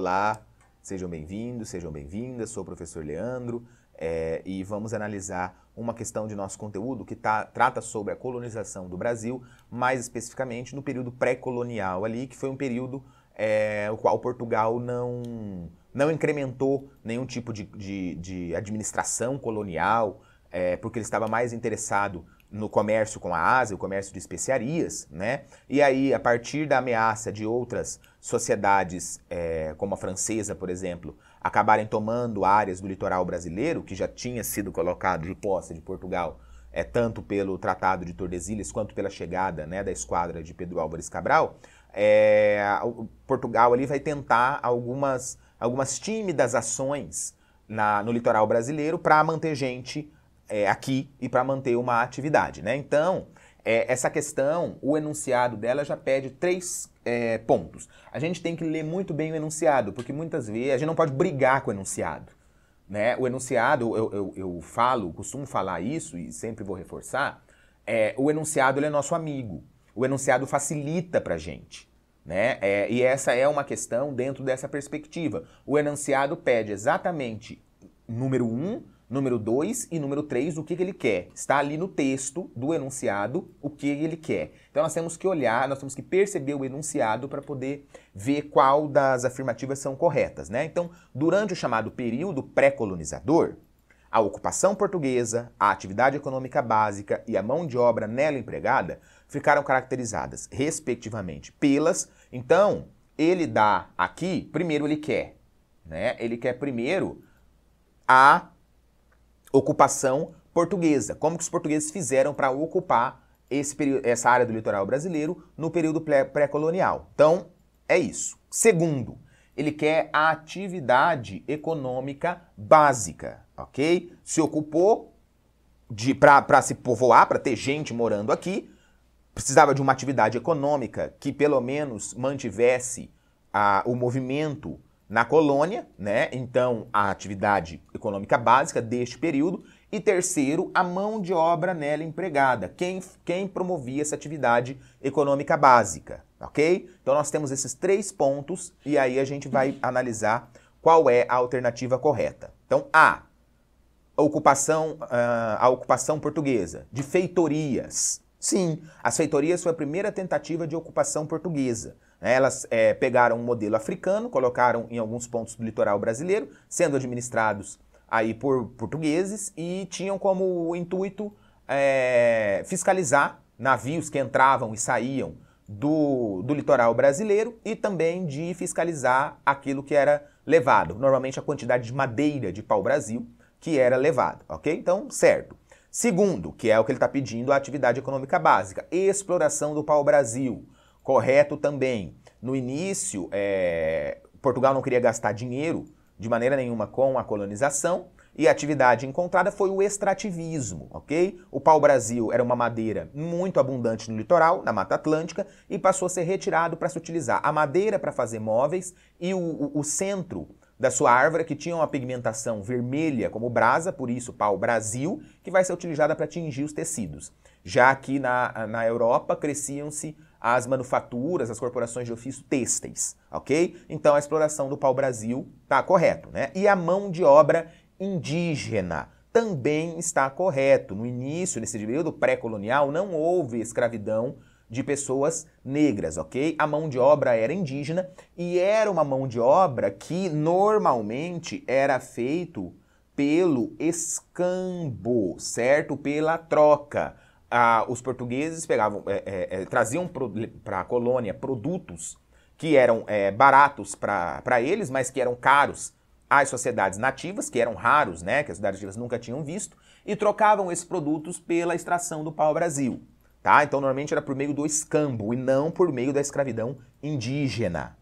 Olá, sejam bem-vindos, sejam bem-vindas, sou o professor Leandro é, e vamos analisar uma questão de nosso conteúdo que tá, trata sobre a colonização do Brasil, mais especificamente no período pré-colonial ali, que foi um período é, o qual Portugal não, não incrementou nenhum tipo de, de, de administração colonial, é, porque ele estava mais interessado no comércio com a Ásia, o comércio de especiarias, né? E aí, a partir da ameaça de outras sociedades, é, como a francesa, por exemplo, acabarem tomando áreas do litoral brasileiro, que já tinha sido colocado de posse de Portugal, é, tanto pelo Tratado de Tordesilhas quanto pela chegada né, da esquadra de Pedro Álvares Cabral, é, Portugal ali vai tentar algumas, algumas tímidas ações na, no litoral brasileiro para manter gente é, aqui e para manter uma atividade. Né? Então, é, essa questão, o enunciado dela já pede três é, pontos. A gente tem que ler muito bem o enunciado, porque muitas vezes a gente não pode brigar com o enunciado. Né? O enunciado, eu, eu, eu falo, costumo falar isso e sempre vou reforçar, é, o enunciado é nosso amigo. O enunciado facilita para a gente. Né? É, e essa é uma questão dentro dessa perspectiva. O enunciado pede exatamente número um, número 2 e número 3, o que, que ele quer. Está ali no texto do enunciado o que ele quer. Então nós temos que olhar, nós temos que perceber o enunciado para poder ver qual das afirmativas são corretas, né? Então, durante o chamado período pré-colonizador, a ocupação portuguesa, a atividade econômica básica e a mão de obra nela empregada ficaram caracterizadas, respectivamente, pelas. Então, ele dá aqui, primeiro ele quer, né? Ele quer primeiro a ocupação portuguesa. Como que os portugueses fizeram para ocupar esse, essa área do litoral brasileiro no período pré-colonial? Então, é isso. Segundo, ele quer a atividade econômica básica, ok? Se ocupou para se povoar, para ter gente morando aqui, precisava de uma atividade econômica que pelo menos mantivesse a, o movimento na colônia, né? Então, a atividade econômica básica deste período. E terceiro, a mão de obra nela empregada. Quem, quem promovia essa atividade econômica básica, ok? Então, nós temos esses três pontos e aí a gente vai analisar qual é a alternativa correta. Então, A, ocupação, ah, a ocupação portuguesa de feitorias. Sim, as feitorias foi a primeira tentativa de ocupação portuguesa. Elas é, pegaram um modelo africano, colocaram em alguns pontos do litoral brasileiro, sendo administrados aí por portugueses e tinham como intuito é, fiscalizar navios que entravam e saíam do, do litoral brasileiro e também de fiscalizar aquilo que era levado, normalmente a quantidade de madeira de pau-brasil que era levado, ok? Então, certo. Segundo, que é o que ele está pedindo, a atividade econômica básica, exploração do pau-brasil correto também. No início, é, Portugal não queria gastar dinheiro de maneira nenhuma com a colonização e a atividade encontrada foi o extrativismo, ok? O pau-brasil era uma madeira muito abundante no litoral, na Mata Atlântica, e passou a ser retirado para se utilizar a madeira para fazer móveis e o, o, o centro da sua árvore, que tinha uma pigmentação vermelha como brasa, por isso pau-brasil, que vai ser utilizada para tingir os tecidos. Já aqui na, na Europa cresciam-se as manufaturas, as corporações de ofício têxteis, ok? Então a exploração do pau-brasil está correto, né? E a mão de obra indígena também está correto. No início, nesse período pré-colonial, não houve escravidão de pessoas negras, ok? A mão de obra era indígena e era uma mão de obra que normalmente era feito pelo escambo, certo? Pela troca ah, os portugueses pegavam, é, é, é traziam para a colônia produtos que eram é, baratos para eles, mas que eram caros às sociedades nativas, que eram raros, né, que as sociedades nativas nunca tinham visto, e trocavam esses produtos pela extração do pau-brasil. Tá? Então, normalmente era por meio do escambo e não por meio da escravidão indígena.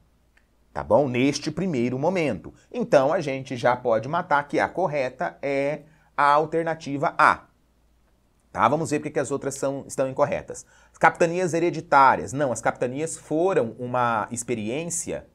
Tá bom? Neste primeiro momento. Então, a gente já pode matar que a correta é a alternativa A. Tá? Vamos ver porque as outras são, estão incorretas. Capitanias hereditárias. Não, as capitanias foram uma experiência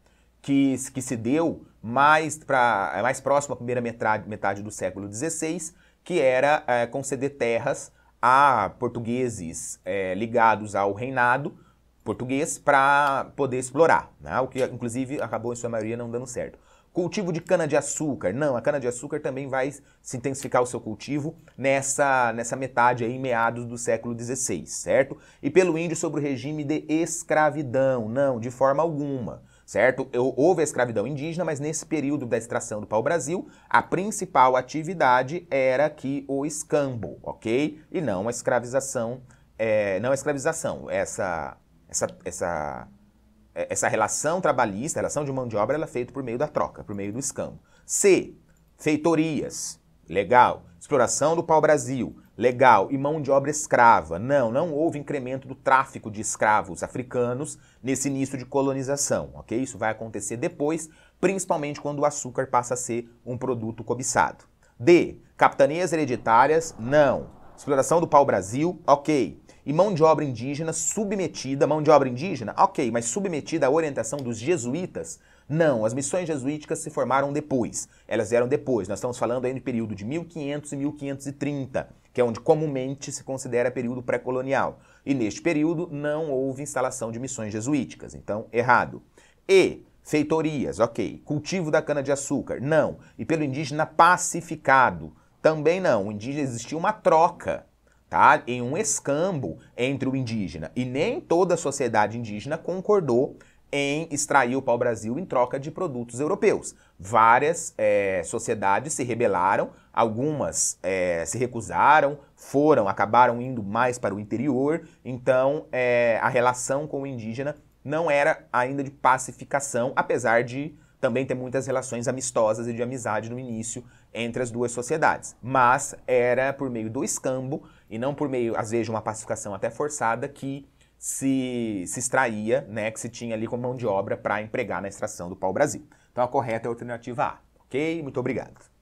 que, que se deu mais, pra, é mais próximo à primeira metade, metade do século XVI, que era é, conceder terras a portugueses é, ligados ao reinado português para poder explorar, né? o que inclusive acabou em sua maioria não dando certo. Cultivo de cana-de-açúcar. Não, a cana-de-açúcar também vai se intensificar o seu cultivo nessa, nessa metade aí, meados do século XVI, certo? E pelo índio sobre o regime de escravidão. Não, de forma alguma, certo? Houve a escravidão indígena, mas nesse período da extração do pau-brasil, a principal atividade era aqui o escambo, ok? E não a escravização, é, não a escravização, essa, essa, essa é, essa relação trabalhista, a relação de mão de obra, ela é feita por meio da troca, por meio do escambo. C, feitorias, legal. Exploração do pau-brasil, legal. E mão de obra escrava. Não, não houve incremento do tráfico de escravos africanos nesse início de colonização, ok? Isso vai acontecer depois, principalmente quando o açúcar passa a ser um produto cobiçado. D, capitanias hereditárias, não. Exploração do pau-brasil, ok e mão de obra indígena submetida, mão de obra indígena, ok, mas submetida à orientação dos jesuítas? Não, as missões jesuíticas se formaram depois, elas eram depois, nós estamos falando aí no período de 1500 e 1530, que é onde comumente se considera período pré-colonial, e neste período não houve instalação de missões jesuíticas, então errado. E feitorias, ok, cultivo da cana-de-açúcar, não, e pelo indígena pacificado, também não, o indígena existia uma troca, tá? em um escambo entre o indígena. E nem toda a sociedade indígena concordou em extrair o pau-brasil em troca de produtos europeus. Várias é, sociedades se rebelaram, algumas é, se recusaram, foram, acabaram indo mais para o interior. Então, é, a relação com o indígena não era ainda de pacificação, apesar de também ter muitas relações amistosas e de amizade no início entre as duas sociedades. Mas era por meio do escambo e não por meio, às vezes, de uma pacificação até forçada que se, se extraía, né, que se tinha ali como mão de obra para empregar na extração do pau-brasil. Então a correta é a alternativa A. Ok? Muito obrigado.